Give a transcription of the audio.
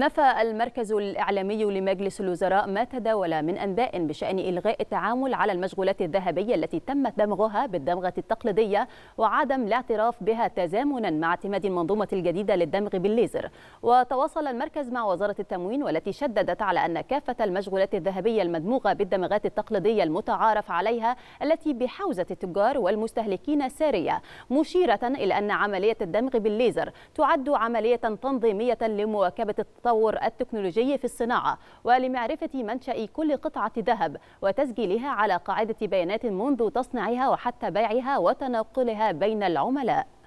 نفى المركز الإعلامي لمجلس الوزراء ما تداول من أنباء بشأن إلغاء التعامل على المشغولات الذهبية التي تم دمغها بالدمغة التقليدية وعدم الاعتراف بها تزامنا مع اعتماد المنظومة الجديدة للدمغ بالليزر وتواصل المركز مع وزارة التموين والتي شددت على أن كافة المشغولات الذهبية المدموغة بالدمغات التقليدية المتعارف عليها التي بحوزة التجار والمستهلكين سارية مشيرة إلى أن عملية الدمغ بالليزر تعد عملية تنظيمية لمواكبة التطور التطور التكنولوجي في الصناعة ولمعرفة منشأ كل قطعة ذهب وتسجيلها على قاعدة بيانات منذ تصنيعها وحتى بيعها وتناقلها بين العملاء